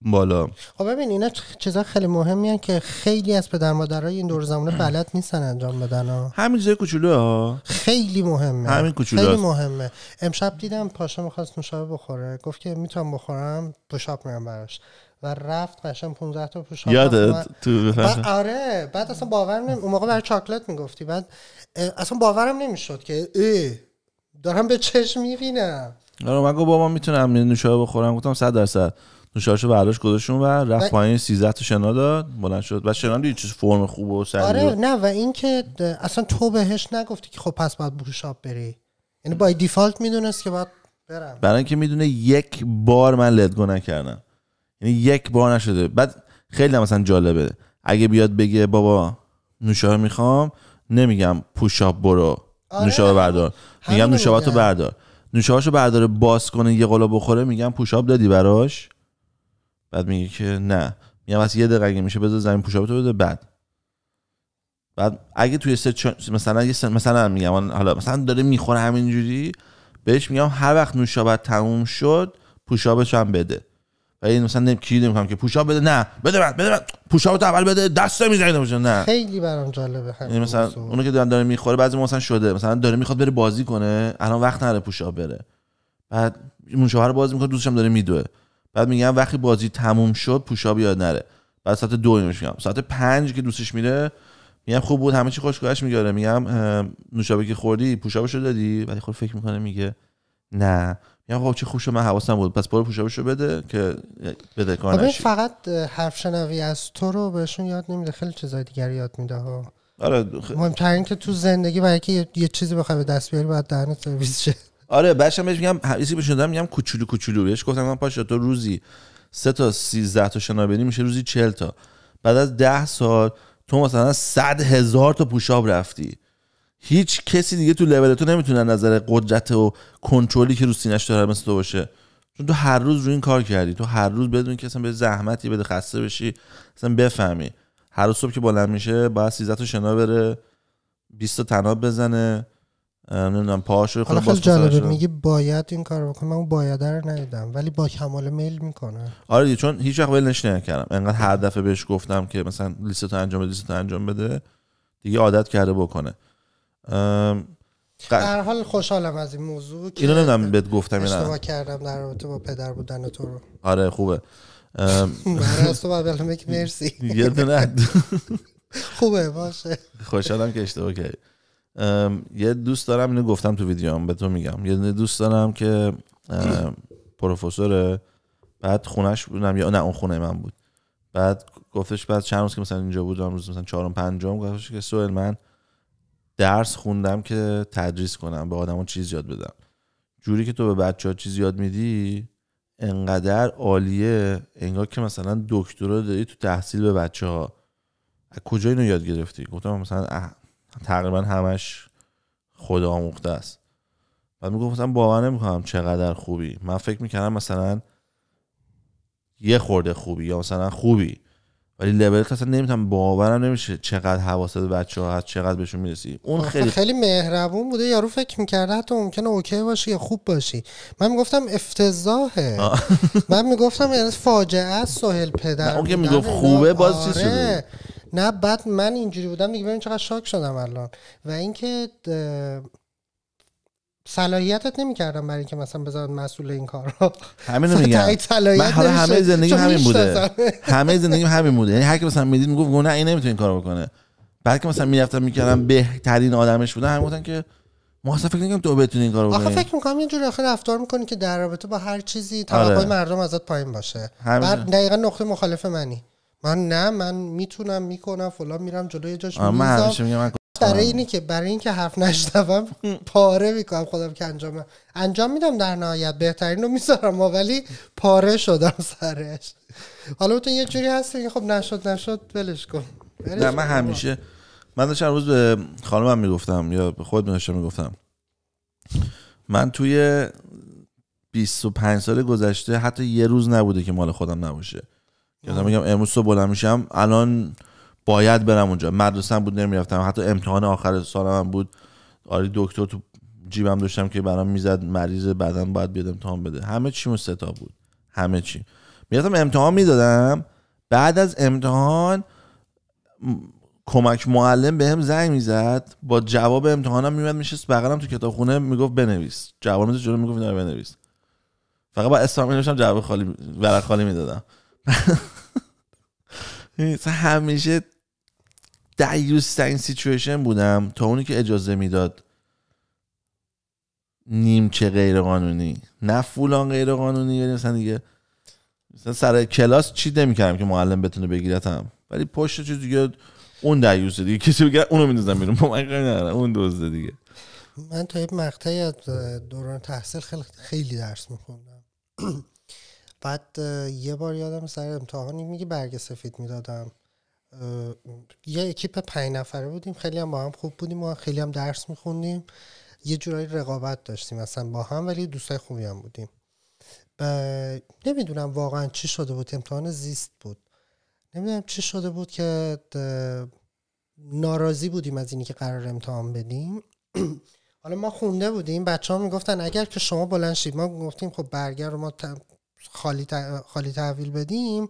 [SPEAKER 2] بالا
[SPEAKER 1] خب ببین اینا چیزا خیلی مهمی که خیلی از پدر مادرای این دور زمانه بلد نیستن انجام بدن
[SPEAKER 2] همین چیزای کوچولو ها خیلی
[SPEAKER 1] مهمه همین کوچولو خیلی مهمه امشب دیدم پاشا میخواست نوشابه بخوره گفت که میتونم بخورم پشاپ میام براش و رفت قشنگ 15 تا پوشاک یادت تو آره بعد اصلا باورم نمی اون موقع برای چاکلت میگفتی بعد اصلا باورم نمیشد که دارم به چشم میبینم
[SPEAKER 2] آره من بابا میتونم نوشابه بخورم گفتم 100 درصد نوشاشو برداشت گذاشون و رفت پایین 13 تا شنا داد بلند شد و شنا دید چیز فرم خوب و سریع آره
[SPEAKER 1] نه و اینکه اصلا تو بهش نگفتی که خب پس باید بوشاپ بری یعنی بای دیفالت میدونست که باید
[SPEAKER 2] برم برای اینکه میدونه یک بار من لدگو نکردم یعنی یک بار نشده بعد خیلی مثلا جالبه اگه بیاد بگه بابا نوشابه میخوام نمیگم پوشاب برو آره نوشابه بردار میگم نوشابه تو بردار نوشابهشو برداره باز کنه یه قلا بخوره میگم پوشاب دادی براش بعد میگه که نه میگم از یه دقیقه میشه بذار زمین پوشابه تو بده بعد بعد اگه توی سه مثلا یه مثلا میگم حالا مثلا داره میخوره همینجوری بهش میگم هر وقت نوشابه تموم شد پوشابتو هم بده و این مثلا نمی کلید میکنم که پوشاب بده نه بده بعد بده بعد اول بده دست نمیزنید نه
[SPEAKER 1] خیلی برام جالبه یعنی مثلا
[SPEAKER 2] اونو که دارن داره میخوره بعضی مثلا شده مثلا داره میخواد بره بازی کنه الان وقت نره پوشاب بره بعد نوشابه رو باز میکنه هم داره میدوه بعد میگم وقتی بازی تموم شد پوشا یاد نره بعد ساعت دو میگم ساعت پنج که دوستش میره میگم خوب بود همه چی خوشگاهش میگاره میگم نوشابه که خوردی پوشابشو دادی ولی خود خب فکر میکنه میگه نه میگم خب چه خوشو من حواسم بود پس برو پوشابشو بده که بده کار آره،
[SPEAKER 1] فقط حرف شنوی از تو رو بهشون یاد نمیده خیلی چیزای دیگر یاد میده ها
[SPEAKER 2] آره خ... مهمترین
[SPEAKER 1] که تو زندگی برای که یه چیزی بخوای به دست بیاری باید دهنت سرویس شه آره بعدش بهش
[SPEAKER 2] میگم همیشه بهش میگم کوچولو کوچولو بهش گفتم من پاشا تو روزی سه تا 13 تا شنا بدی میشه روزی 40 تا بعد از 10 سال تو مثلا 100 هزار تا پوشاب رفتی هیچ کسی دیگه تو لول تو نمیتونه نظر قدرت و کنترلی که رو سینش داره مثل تو باشه چون تو هر روز رو این کار کردی تو هر روز بدون که اصلا به زحمتی بده خسته بشی اصلا بفهمی هر روز صبح که بلند میشه باید 13 تا شنا بره 20 تا تناب بزنه نمیدونم پاهاشو خب خیلی باز جالبه میگی
[SPEAKER 1] باید این کار بکنم من اون باید رو ندیدم ولی با کمال میل میکنه
[SPEAKER 2] آره دیگه چون هیچ وقت ولش نکردم انقدر هر دفعه بهش گفتم که مثلا لیستتو انجام بده لیست انجام بده دیگه عادت کرده بکنه در
[SPEAKER 1] حال خوشحالم از این موضوع که اینو نمیدونم بهت گفتم اشتباه کردم در رابطه با پدر بودن تو رو
[SPEAKER 2] آره خوبه برای از تو که مرسی
[SPEAKER 1] خوبه باشه
[SPEAKER 2] خوشحالم که اشتباه یه دوست دارم اینو گفتم تو ویدیوام به تو میگم یه دوست دارم که پروفسور بعد خونش بودم یا نه اون خونه من بود بعد گفتش بعد چند روز که مثلا اینجا بودم روز مثلا چهارم پنجم گفتش که سوال من درس خوندم که تدریس کنم به آدمو چیز یاد بدم جوری که تو به بچه ها چیز یاد میدی انقدر عالیه انگار که مثلا دکترا داری تو تحصیل به بچه ها از کجا اینو یاد گرفتی گفتم مثلا تقریبا همش خدا آموخته است و میگفتم باور نمیکنم چقدر خوبی من فکر میکردم مثلا یه خورده خوبی یا مثلا خوبی ولی لبل اصلا نمیتونم باورم نمیشه چقدر حواست بچه ها هست چقدر بهشون میرسی اون خیلی خیلی
[SPEAKER 1] مهربون بوده یارو فکر میکرده حتی ممکنه اوکی باشی یا خوب باشی من میگفتم افتضاحه من میگفتم یعنی فاجعه سهل پدر اون که میگفت خوبه باز چیز آره. نه بعد من اینجوری بودم دیگه ببین چقدر شاک شدم الان و اینکه صلاحیتت نمیکردم برای اینکه مثلا بذارم مسئول این کار رو همین میگم من حالا همه زندگی همین بوده
[SPEAKER 2] همه زندگی همین بوده یعنی هر کی مثلا میدید میگفت نه این نمیتونه این کارو بکنه بعد که مثلا میرفتم میکردم بهترین آدمش بودن همه گفتن که ما اصلا فکر تو بتونی این کارو بکنی آخه فکر
[SPEAKER 1] میکنم یه جوری رفتار میکنی که در رابطه با هر چیزی توقع آره. مردم ازت پایین باشه بعد دقیقاً نقطه مخالف منی من نه من میتونم میکنم فلان میرم جلوی جاش میزم برای اینی که برای اینکه حرف نشنوم پاره میکنم خودم که انجام انجام میدم در نهایت بهترین رو میذارم ولی پاره شدم سرش حالا تو یه جوری هست که خب نشد نشد ولش کن نه من همیشه
[SPEAKER 2] من داشتم روز به خانمم میگفتم یا به خود داشتم میگفتم من توی 25 سال گذشته حتی یه روز نبوده که مال خودم نباشه یادم میگم امروز صبح بلند میشم الان باید برم اونجا مدرسه بود نمیرفتم حتی امتحان آخر سال هم بود آری دکتر تو جیبم داشتم که برام میزد مریض بعدا باید بیاد امتحان بده همه چی مو ستا بود همه چی میگفتم امتحان میدادم بعد از امتحان کمک معلم بهم به زنگ میزد با جواب امتحانم میومد میشست بغلم تو کتابخونه میگفت بنویس جواب میز جلو میگفت بنویس فقط با اسلامی داشتم جواب خالی ورق خالی میدادم همیشه دیوس این سیچویشن بودم تا اونی که اجازه میداد نیمچه غیر قانونی نه فولان غیر قانونی یعنی مثلا دیگه مثلا سر کلاس چی نمیکردم که معلم بتونه بگیرتم ولی پشت چیز دیگه اون دیوز دیگه کسی بگه اونو میندازم بیرون من اون دزده دیگه
[SPEAKER 1] من تا یه مقطعی از دوران تحصیل خیلی, خیلی درس میخوندم بعد یه بار یادم سر امتحانی میگه برگ سفید میدادم یه اکیپ پنج نفره بودیم خیلی هم با هم خوب بودیم و خیلی هم درس میخوندیم یه جورایی رقابت داشتیم اصلا با هم ولی دوستای خوبی هم بودیم نمیدونم واقعا چی شده بود امتحان زیست بود نمیدونم چی شده بود که ناراضی بودیم از اینی که قرار امتحان بدیم حالا ما خونده بودیم بچه ها میگفتن اگر که شما بلند شید ما گفتیم خب برگر رو ما خالی, خالی تحویل بدیم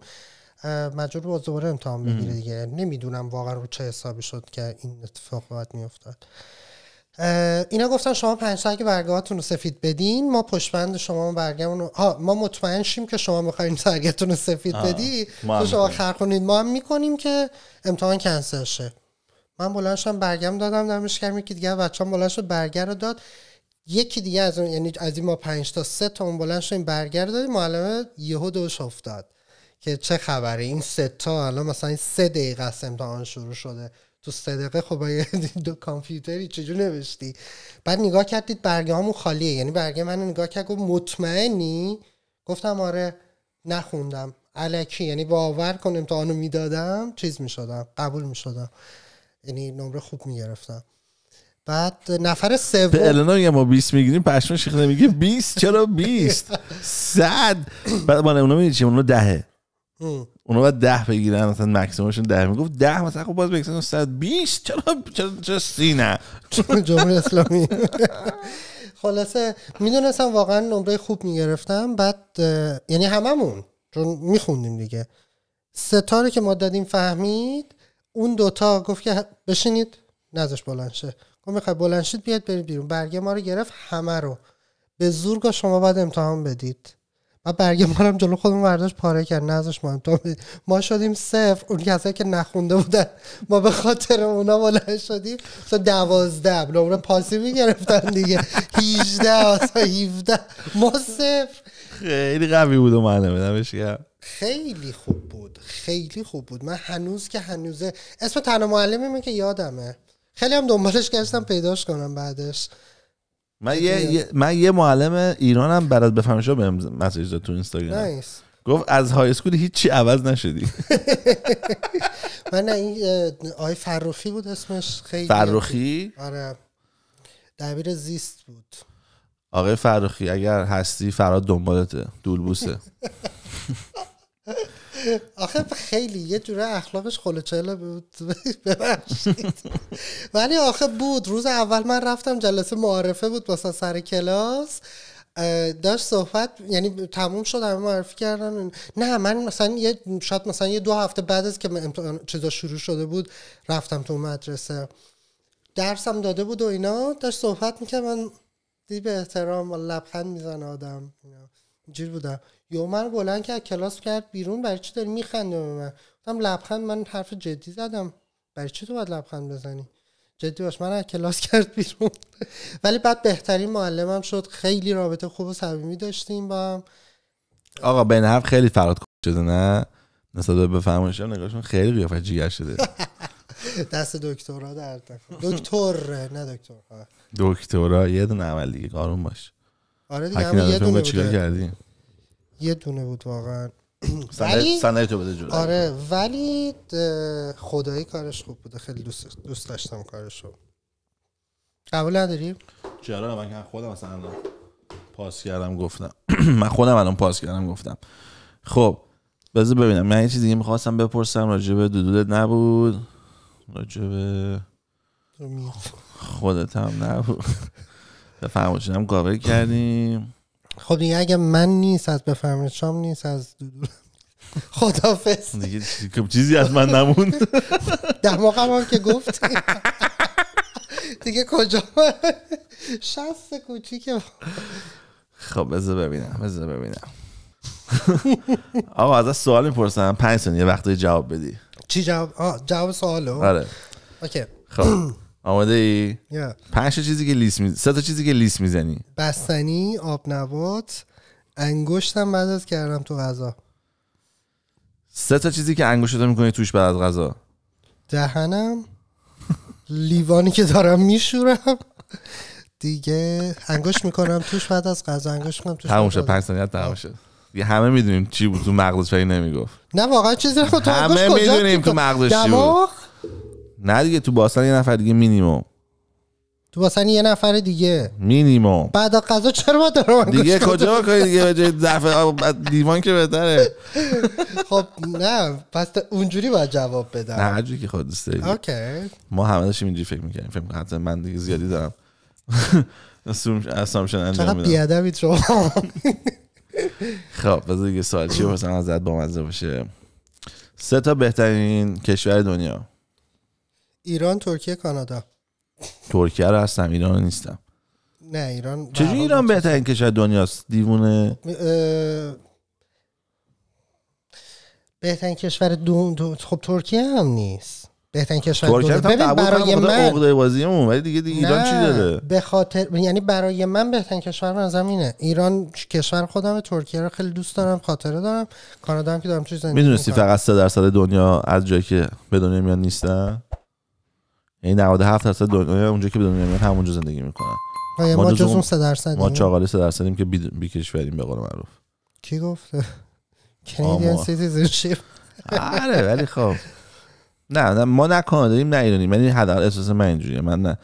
[SPEAKER 1] مجبور باز دوباره امتحان بگیره دیگه یعنی نمیدونم واقعا رو چه حسابی شد که این اتفاق باید میافتاد اینا گفتن شما پنج اگه برگاهاتون رو سفید بدین ما پشتبند شما برگمون رو... ما مطمئن شیم که شما میخواین سرگتون رو سفید بدی تو شما خرخونید ما هم میکنیم که امتحان کنسل شه من بلندشم برگم دادم در کردم که دیگه بچه‌ام بلند شد رو داد یکی دیگه از اون یعنی از این ما پنج تا سه تا اون بلند شدیم معلومه معلمه یهو دوش افتاد که چه خبره این سه تا الان مثلا این سه دقیقه است امتحان شروع شده تو سه دقیقه خب دو کامپیوتری چجور نوشتی بعد نگاه کردید برگه همون خالیه یعنی برگه من نگاه کرد گفت مطمئنی گفتم آره نخوندم علکی یعنی باور تا امتحانو میدادم چیز میشدم قبول میشدم یعنی نمره خوب میگرفتم بعد نفر سوم به
[SPEAKER 2] النا میگم ما 20 میگیریم پشمون شیخ نمیگه 20 چرا 20 100 بعد ما اونا میگه چی اونا دهه اونا بعد 10 بگیرن مثلا مکسیممشون 10 میگفت 10 مثلا خب باز بکسن 120 چرا چرا چرا 30 نه
[SPEAKER 1] جمهوری اسلامی خلاصه میدونستم واقعا نمره خوب میگرفتم بعد یعنی هممون چون میخوندیم دیگه ستاره که ما دادیم فهمید اون دوتا گفت که بشینید نزش بلند شه گفت میخوای بلند بیاد برید بیرون برگه ما رو گرفت همه رو به زور گفت شما باید امتحان بدید و برگه ما هم جلو خودمون برداشت پاره کرد نذاش ما امتحان بدید ما شدیم صفر اون کسایی که نخونده بودن ما به خاطر اونا بلند شدیم تا دوازده نمره پاسی میگرفتن دیگه 18 اصلا 17 ما صفر
[SPEAKER 2] خیلی قوی بود و بدمش
[SPEAKER 1] خیلی خوب بود خیلی خوب بود من هنوز که هنوزه اسم تنها معلمه که یادمه خیلی هم دنبالش گشتم پیداش کنم بعدش
[SPEAKER 2] من یه, من معلم ایرانم برات بفهمشو به مسیج تو اینستاگرام نایس. گفت از های اسکول هیچی عوض نشدی
[SPEAKER 1] من این آی فروخی بود اسمش خیلی فروخی آره دبیر زیست بود
[SPEAKER 2] آقای فروخی اگر هستی فراد دنبالته دولبوسه
[SPEAKER 1] آخه خیلی یه جوره اخلاقش خلوچله بود ببخشید ولی آخه بود روز اول من رفتم جلسه معارفه بود واسه سر کلاس داشت صحبت یعنی تموم شد همه معرفی کردن نه من مثلا یه شاید مثلا یه دو هفته بعد از که امتحان چیزا شروع شده بود رفتم تو مدرسه درسم داده بود و اینا داشت صحبت میکرد من دی به احترام و لبخند میزن آدم اینجوری بودم یا من بلند که کلاس کرد بیرون برای چی داری میخنده به من گفتم لبخند من حرف جدی زدم برای چی تو باید لبخند بزنی جدی باش من از کلاس کرد بیرون ولی بعد بهترین معلمم شد خیلی رابطه خوب و صمیمی داشتیم با
[SPEAKER 2] آقا بین حرف خیلی فرات شده نه نسبت به بفرمایش نگاهشون خیلی قیافه جیگر شده
[SPEAKER 1] دست دکترا درد دکتر نه دکتر
[SPEAKER 2] دکترا یه دونه عمل دیگه قارون باش آره دیگه یه دونه کردیم
[SPEAKER 1] یه دونه بود واقعا سنده تو بده آره ولی خدایی کارش خوب بوده خیلی دوست, دوست داشتم کارش رو
[SPEAKER 2] قبول نداری؟ چرا من خودم اصلا پاس کردم گفتم من خودم الان پاس کردم گفتم خب بذار ببینم من یه چیز دیگه میخواستم بپرسم راجبه دودودت نبود راجبه خودت هم نبود بفرمایید هم کردیم
[SPEAKER 1] خب دیگه اگه من نیست از بفرمایید شام نیست از خدافظ دیگه
[SPEAKER 2] خب چیزی از من نموند
[SPEAKER 1] موقع هم که گفت دیگه کجا شست کوچیک
[SPEAKER 2] خب بذار ببینم بذار ببینم آقا از سوال میپرسم پنج ثانیه وقتی جواب بدی
[SPEAKER 1] چی جواب جواب سوالو آره اوکی خب
[SPEAKER 2] آماده ای؟ yeah. پنج چیزی که لیست میزنی سه تا چیزی که لیست میزنی
[SPEAKER 1] بستنی آب نبات انگشتم بعد از کردم تو غذا
[SPEAKER 2] سه تا چیزی که رو میکنی توش بعد از غذا
[SPEAKER 1] دهنم لیوانی که دارم میشورم دیگه انگشت میکنم توش بعد از غذا انگشت میکنم توش تموم شد 5
[SPEAKER 2] ثانیه تموم شد همه میدونیم چی بود تو مغزش نمیگفت
[SPEAKER 1] نه واقعا چیزی رو تو همه میدونیم تو مغزش
[SPEAKER 2] نه دیگه تو باسن یه نفر دیگه مینیمم
[SPEAKER 1] تو باسن یه نفر دیگه
[SPEAKER 2] مینیمم
[SPEAKER 1] بعد از غذا چرا ما دارم دیگه کجا کنی دیگه
[SPEAKER 2] به جای دفعه دیوان که بهتره
[SPEAKER 1] خب نه پس اونجوری باید جواب بدن نه
[SPEAKER 2] هرجوری که خود دوست اوکی ما همه داشتیم اینجوری فکر میکنیم فکر حتی من دیگه زیادی دارم اسامشن انجام میدم شما خب بذار دیگه سوال چی بپرسم ازت مزه باشه سه تا بهترین کشور دنیا
[SPEAKER 1] ایران ترکیه کانادا
[SPEAKER 2] ترکیه رو هستم ایران نیستم نه ایران چجوری ایران بهترین کشور دنیاست دیوونه
[SPEAKER 1] بهترین کشور دو، خب ترکیه هم نیست بهترین کشور ببین برای من عقده
[SPEAKER 2] من ولی دیگه, دیگه ایران چی داره به
[SPEAKER 1] خاطر یعنی برای من بهترین کشور من زمینه ایران کشور خودم ترکیه رو خیلی دوست دارم خاطره دارم کانادا هم که دارم چیز میدونستی فقط
[SPEAKER 2] 3 درصد دنیا از جایی که به دنیا میان نیستن یعنی 97 درصد دنیا یعنی اونجا که به دنیا میاد همونجا زندگی میکنن یعنی ما جز اون 3 درصد ما چاغالی 3 درصدیم که بی کشوریم به قول معروف
[SPEAKER 1] کی گفته کانادین سیتیزنشیپ
[SPEAKER 2] آره ولی خب نه نه ما نه کاناداییم نه ایرانی من یعنی حداقل احساس من اینجوریه من نه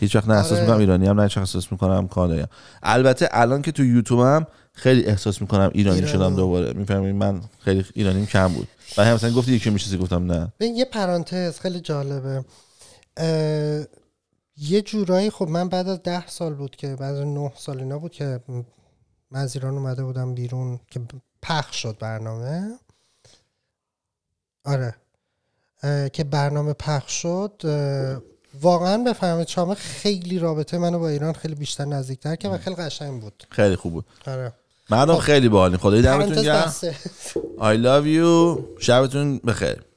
[SPEAKER 2] هیچ وقت نه احساس آره. میکنم ایرانی هم نه هیچ احساس میکنم کانادایی البته الان که تو یوتیوبم خیلی احساس میکنم ایرانی, ایران. شدم دوباره میفهمی من خیلی ایرانیم کم بود و مثلا گفتی یکی میشه گفتم نه
[SPEAKER 1] این یه پرانتز خیلی جالبه یه جورایی خب من بعد از ده سال بود که بعد از نه سال اینا بود که من از ایران اومده بودم بیرون که پخش شد برنامه آره که برنامه پخش شد واقعا بفهمید چامه خیلی رابطه منو با ایران خیلی بیشتر نزدیکتر که و خیلی قشنگ بود خیلی خوب بود آره مردم خب. خیلی باحالین خدای دمتون گرم
[SPEAKER 2] I love you شبتون بخیر